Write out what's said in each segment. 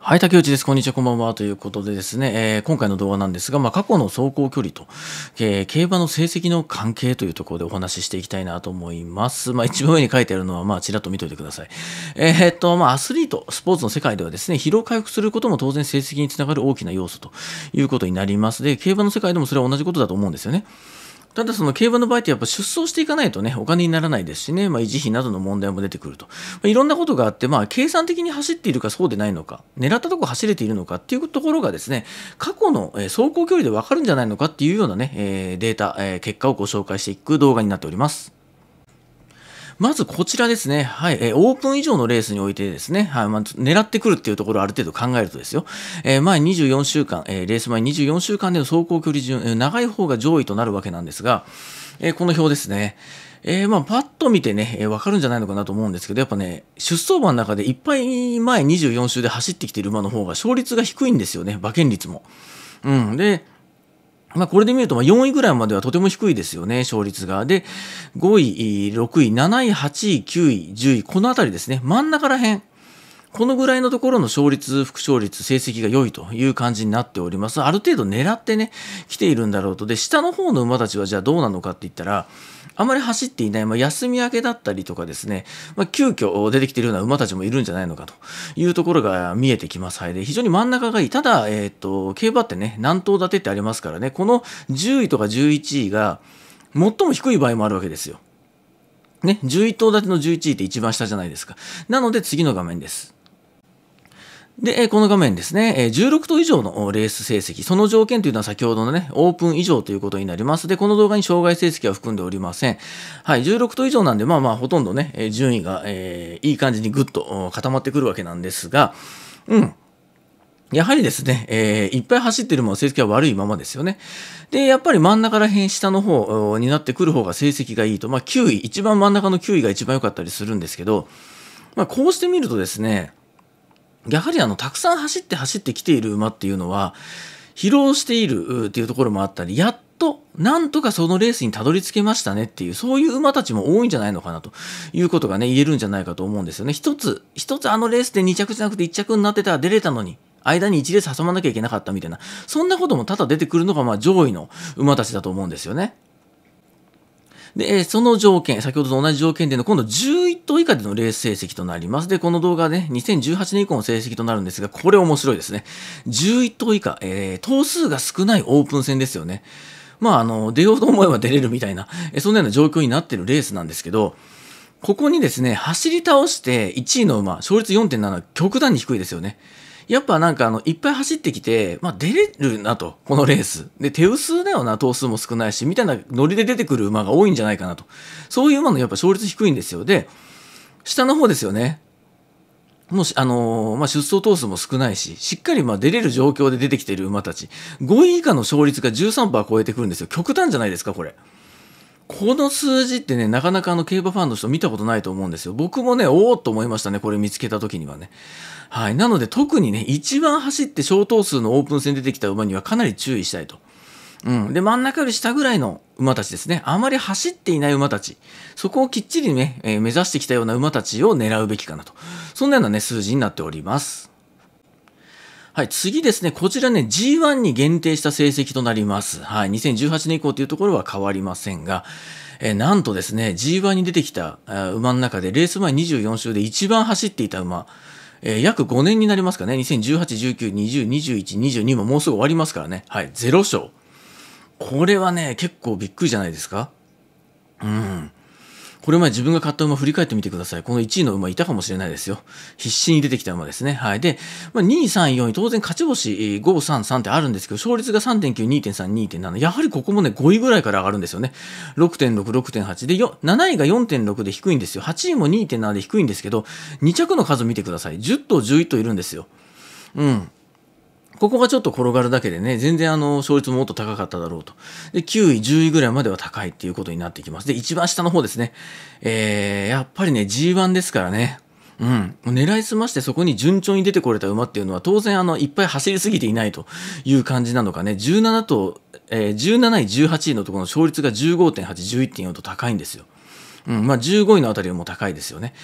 はい、竹内です。こんにちは、こんばんは。ということでですね、えー、今回の動画なんですが、まあ、過去の走行距離と、えー、競馬の成績の関係というところでお話ししていきたいなと思います。まあ、一番上に書いてあるのは、まあ、ちらっと見といてください。えー、っと、まあ、アスリート、スポーツの世界ではですね、疲労回復することも当然成績につながる大きな要素ということになります。で、競馬の世界でもそれは同じことだと思うんですよね。ただその競馬の場合ってやっぱ出走していかないとね、お金にならないですしね、まあ、維持費などの問題も出てくると。まあ、いろんなことがあって、まあ、計算的に走っているかそうでないのか、狙ったとこ走れているのかっていうところがですね、過去の走行距離でわかるんじゃないのかっていうようなね、データ、結果をご紹介していく動画になっております。まずこちらですね、はい、えー、オープン以上のレースにおいてですね、はい、まあ、狙ってくるっていうところをある程度考えるとですよ、えー、前24週間、えー、レース前24週間での走行距離順、えー、長い方が上位となるわけなんですが、えー、この表ですね、えー、まあ、パッと見てね、えー、わかるんじゃないのかなと思うんですけど、やっぱね、出走馬の中でいっぱい前24週で走ってきている馬の方が勝率が低いんですよね、馬券率も。うん。で、まあ、これで見ると、ま4位ぐらいまではとても低いですよね、勝率が。で、5位、6位、7位、8位、9位、10位、このあたりですね、真ん中ら辺。このぐらいのところの勝率、副勝率、成績が良いという感じになっております。ある程度狙ってね、来ているんだろうと。で、下の方の馬たちはじゃあどうなのかって言ったら、あまり走っていない、まあ、休み明けだったりとかですね、まあ、急遽出てきているような馬たちもいるんじゃないのかというところが見えてきますはいで非常に真ん中がいいただ、えーと、と競馬ってね何頭立てってありますからねこの10位とか11位が最も低い場合もあるわけですよ。ね、11頭立ての11位って一番下じゃないですか。なので次の画面です。で、この画面ですね、16頭以上のレース成績、その条件というのは先ほどのね、オープン以上ということになります。で、この動画に障害成績は含んでおりません。はい、16頭以上なんで、まあまあ、ほとんどね、順位が、えー、いい感じにぐっと固まってくるわけなんですが、うん。やはりですね、えー、いっぱい走ってるも成績は悪いままですよね。で、やっぱり真ん中ら辺下の方になってくる方が成績がいいと、まあ9位、一番真ん中の9位が一番良かったりするんですけど、まあこうしてみるとですね、やはりあのたくさん走って走ってきている馬っていうのは疲労しているっていうところもあったりやっとなんとかそのレースにたどり着けましたねっていうそういう馬たちも多いんじゃないのかなということがね言えるんじゃないかと思うんですよね。一つ一つあのレースで2着じゃなくて1着になってたら出れたのに間に1レース挟まなきゃいけなかったみたいなそんなことも多々出てくるのがまあ上位の馬たちだと思うんですよね。で、その条件、先ほどと同じ条件での今度11頭以下でのレース成績となります。で、この動画ね、2018年以降の成績となるんですが、これ面白いですね。11頭以下、えー、頭数が少ないオープン戦ですよね。まあ、あの、出ようと思えば出れるみたいな、えそんなような状況になってるレースなんですけど、ここにですね、走り倒して1位の馬、勝率4.7、極端に低いですよね。やっぱなんかあの、いっぱい走ってきて、まあ出れるなと、このレース。で、手薄だよな、頭数も少ないし、みたいなノリで出てくる馬が多いんじゃないかなと。そういう馬のやっぱ勝率低いんですよ。で、下の方ですよね。もし、あのー、まあ、出走頭数も少ないし、しっかりま出れる状況で出てきている馬たち、5位以下の勝率が13%超えてくるんですよ。極端じゃないですか、これ。この数字ってね、なかなかあの競馬ファンの人見たことないと思うんですよ。僕もね、おおっと思いましたね、これ見つけた時にはね。はい。なので特にね、一番走って小頭数のオープン戦出てきた馬にはかなり注意したいと。うん。で、真ん中より下ぐらいの馬たちですね。あまり走っていない馬たち。そこをきっちりね、えー、目指してきたような馬たちを狙うべきかなと。そんなようなね、数字になっております。はい、次ですね、こちらね、G1 に限定した成績となります。はい、2018年以降というところは変わりませんが、えなんとですね、G1 に出てきた馬の中で、レース前24周で一番走っていた馬、えー、約5年になりますかね、2018、19、20、21、22ももうすぐ終わりますからね、はい、0勝。これはね、結構びっくりじゃないですか。うん。これ前自分が買った馬振り返ってみてください。この1位の馬いたかもしれないですよ。必死に出てきた馬ですね。はい。で、まあ、2位、3位、4位、当然勝ち星5、3、3ってあるんですけど、勝率が3.9、2.3、2.7。やはりここもね、5位ぐらいから上がるんですよね。6.6、6.8。で、7位が4.6で低いんですよ。8位も2.7で低いんですけど、2着の数見てください。10頭、11頭いるんですよ。うん。ここがちょっと転がるだけでね、全然あの、勝率ももっと高かっただろうと。で、9位、10位ぐらいまでは高いっていうことになってきます。で、一番下の方ですね。えー、やっぱりね、G1 ですからね。うん、狙いすましてそこに順調に出てこれた馬っていうのは当然あのいっぱい走りすぎていないという感じなのかね17と、えー、17位18位のところの勝率が15.811.4と高いんですよ、うんまあ、15位のあたりも高いですよね、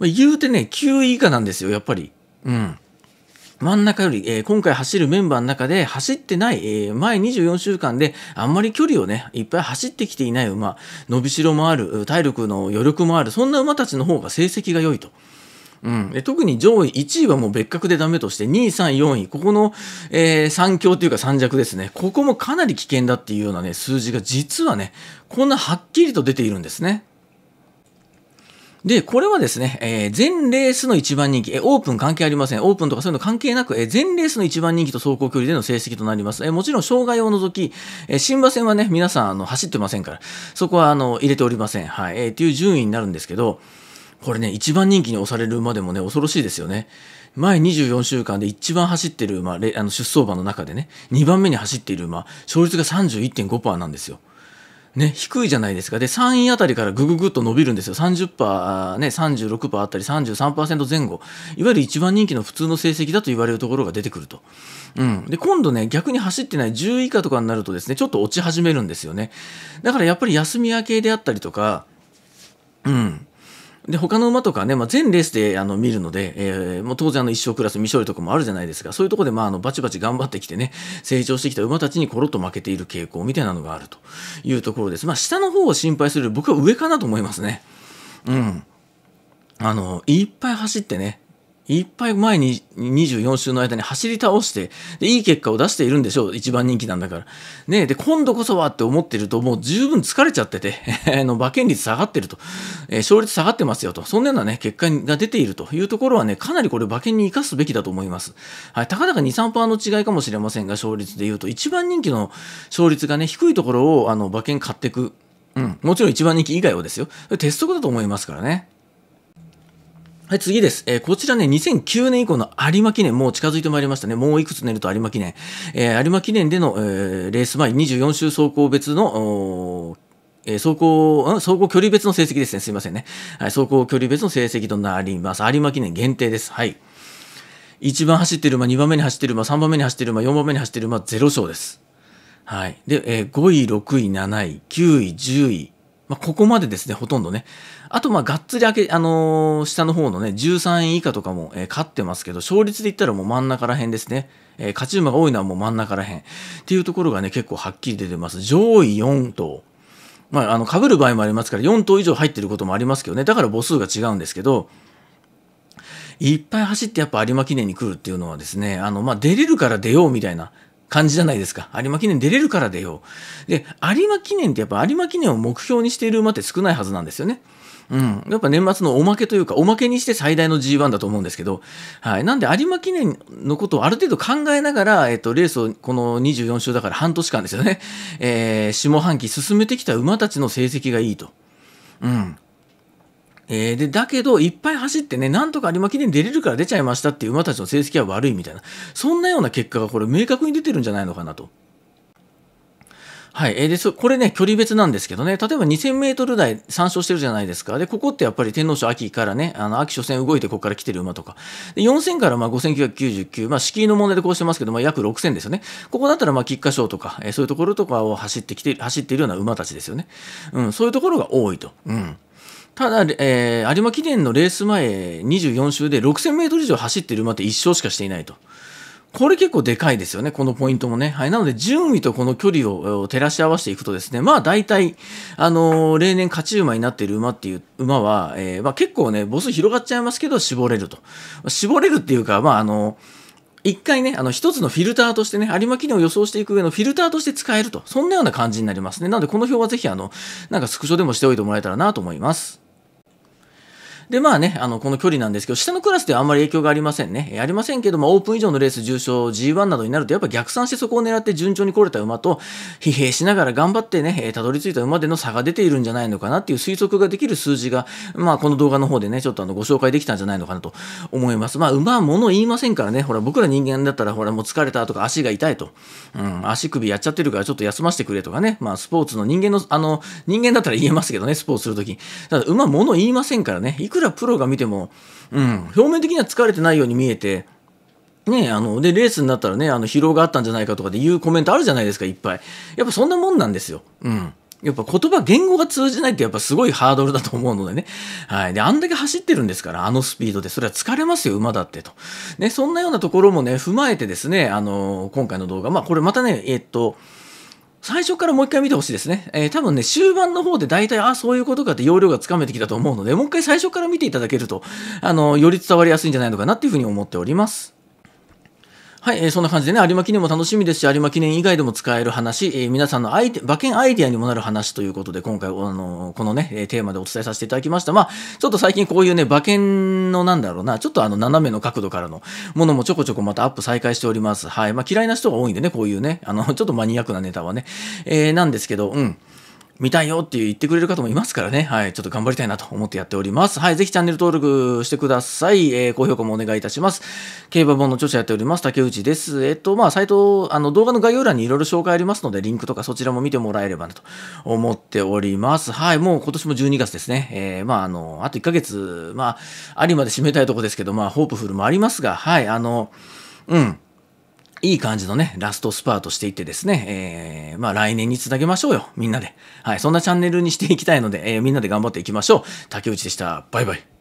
まあ、言うてね9位以下なんですよやっぱり、うん、真ん中より、えー、今回走るメンバーの中で走ってない、えー、前24週間であんまり距離をね、いっぱい走ってきていない馬、伸びしろもある、体力の余力もある、そんな馬たちの方が成績が良いと。うん、で特に上位1位はもう別格でダメとして2位3位4位ここの、えー、3強というか3弱ですねここもかなり危険だっていうようなね数字が実はねこんなはっきりと出ているんですね。で、これはですね、えー、全レースの一番人気、えー、オープン関係ありません。オープンとかそういうの関係なく、えー、全レースの一番人気と走行距離での成績となります。えー、もちろん障害を除き、えー、新馬戦はね、皆さんあの走ってませんから、そこはあの入れておりません。はい。えー、っていう順位になるんですけど、これね、一番人気に押される馬でもね、恐ろしいですよね。前24週間で一番走ってる馬、あの出走馬の中でね、2番目に走っている馬、勝率が31.5%なんですよ。ね、低いじゃないですか。で、3位あたりからぐぐぐっと伸びるんですよ。30%、ね、36%あったり33%前後。いわゆる一番人気の普通の成績だと言われるところが出てくると。うん。で、今度ね、逆に走ってない10位以下とかになるとですね、ちょっと落ち始めるんですよね。だからやっぱり休み明けであったりとか、うん。で他の馬とかね、まあ、全レースであの見るので、えー、もう当然の一生クラス未勝利とかもあるじゃないですかそういうところでまああのバチバチ頑張ってきてね成長してきた馬たちにコロッと負けている傾向みたいなのがあるというところです、まあ、下の方を心配する僕は上かなと思いますね。うんあのいっぱい走ってねいっぱい前に24週の間に走り倒して、で、いい結果を出しているんでしょう。一番人気なんだから。ねで、今度こそはって思ってると、もう十分疲れちゃってて、の、馬券率下がってると、えー、勝率下がってますよと。そんなようなね、結果が出ているというところはね、かなりこれ馬券に生かすべきだと思います。はい、たかだか2、3%の違いかもしれませんが、勝率で言うと、一番人気の勝率がね、低いところを、あの、馬券買っていく。うん、もちろん一番人気以外はですよ。鉄則だと思いますからね。はい、次です。えー、こちらね、2009年以降の有馬記念、もう近づいてまいりましたね。もういくつ寝ると有馬記念。えー、有馬記念での、えー、レース前24周走行別の、えー、走行、走行距離別の成績ですね。すいませんね。はい、走行距離別の成績となります。有馬記念限定です。はい。1番走ってる馬、2番目に走ってる馬、3番目に走ってる馬、4番目に走ってる馬、0勝です。はい。で、えー、5位、6位、7位、9位、10位、まあ、ここまでですね、ほとんどね。あと、まあ、がっつり開け、あのー、下の方のね、13円以下とかも、えー、勝ってますけど、勝率で言ったらもう真ん中ら辺ですね。えー、勝ち馬が多いのはもう真ん中ら辺。っていうところがね、結構はっきり出てます。上位4頭。まあ、あの、被る場合もありますから、4頭以上入ってることもありますけどね。だから母数が違うんですけど、いっぱい走ってやっぱ有馬記念に来るっていうのはですね、あの、まあ、出れるから出ようみたいな、感じじゃないですか。有馬記念出れるから出よう。で、有馬記念ってやっぱ有馬記念を目標にしている馬って少ないはずなんですよね。うん、やっぱ年末のおまけというか、おまけにして最大の G1 だと思うんですけど、はい、なんで有馬記念のことをある程度考えながら、えっと、レースをこの24週だから半年間ですよね、えー、下半期進めてきた馬たちの成績がいいと。うん、えー、でだけど、いっぱい走ってね、なんとか有馬記念出れるから出ちゃいましたっていう馬たちの成績は悪いみたいな、そんなような結果がこれ、明確に出てるんじゃないのかなと。はい。えー、で、そ、これね、距離別なんですけどね、例えば2000メートル台参照してるじゃないですか。で、ここってやっぱり天皇賞秋からね、あの、秋初戦動いてここから来てる馬とか。で、4000からまあ5999、まあ敷居の問題でこうしてますけど、まあ約6000ですよね。ここだったらまあ菊花賞とか、えー、そういうところとかを走ってきて、走っているような馬たちですよね。うん、そういうところが多いと。うん。ただ、えー、有馬記念のレース前24周で6000メートル以上走ってる馬って1勝しかしていないと。これ結構でかいですよね、このポイントもね。はい。なので、順位とこの距離を照らし合わせていくとですね、まあ大体、あのー、例年勝ち馬になっている馬っていう馬は、えー、まあ結構ね、ボス広がっちゃいますけど、絞れると。絞れるっていうか、まああの一回ね、あの、一つのフィルターとしてね、有馬記念を予想していく上のフィルターとして使えると。そんなような感じになりますね。なので、この表はぜひ、あの、なんかスクショでもしておいてもらえたらなと思います。で、まあね、あの、この距離なんですけど、下のクラスではあんまり影響がありませんね。ありませんけども、オープン以上のレース、重賞、G1 などになると、やっぱ逆算してそこを狙って順調に来れた馬と、疲弊しながら頑張ってね、えたどり着いた馬での差が出ているんじゃないのかなっていう推測ができる数字が、まあ、この動画の方でね、ちょっとあの、ご紹介できたんじゃないのかなと思います。まあ、馬は物言いませんからね、ほら、僕ら人間だったら、ほら、もう疲れたとか足が痛いと、うん、足首やっちゃってるからちょっと休ませてくれとかね、まあ、スポーツの人間の、あの、人間だったら言えますけどね、スポーツするとき。ただ、馬物言いませんからね、くらプロが見ても、うん、表面的には疲れてないように見えて、ねあの、で、レースになったらね、あの、疲労があったんじゃないかとかで言うコメントあるじゃないですか、いっぱい。やっぱそんなもんなんですよ。うん。やっぱ言葉、言語が通じないってやっぱすごいハードルだと思うのでね。はい。で、あんだけ走ってるんですから、あのスピードで。それは疲れますよ、馬だってと。ね、そんなようなところもね、踏まえてですね、あの今回の動画。まあ、これまたね、えっと、最初からもう一回見てほしいですね。えー、多分ね、終盤の方で大体、ああ、そういうことかって容量がつかめてきたと思うので、もう一回最初から見ていただけると、あの、より伝わりやすいんじゃないのかなっていうふうに思っております。はい、えー、そんな感じでね、有馬記念も楽しみですし、有馬記念以外でも使える話、えー、皆さんのアイ馬券アイディアにもなる話ということで、今回、あのこのね、テーマでお伝えさせていただきました。まあ、ちょっと最近こういうね、馬券のなんだろうな、ちょっとあの、斜めの角度からのものもちょこちょこまたアップ再開しております。はい、まあ、嫌いな人が多いんでね、こういうね、あの、ちょっとマニアックなネタはね、えー、なんですけど、うん。見たいよって言ってくれる方もいますからね。はい。ちょっと頑張りたいなと思ってやっております。はい。ぜひチャンネル登録してください。えー、高評価もお願いいたします。競馬本の著者やっております。竹内です。えっ、と、まあ、サイト、あの、動画の概要欄にいろいろ紹介ありますので、リンクとかそちらも見てもらえればなと思っております。はい。もう今年も12月ですね。えー、まあ、あの、あと1ヶ月、まあ、ありまで締めたいとこですけど、まあ、ホープフルもありますが、はい。あの、うん。いい感じのね、ラストスパートしていってですね、えー、まあ来年につなげましょうよ、みんなで。はい、そんなチャンネルにしていきたいので、えー、みんなで頑張っていきましょう。竹内でした。バイバイ。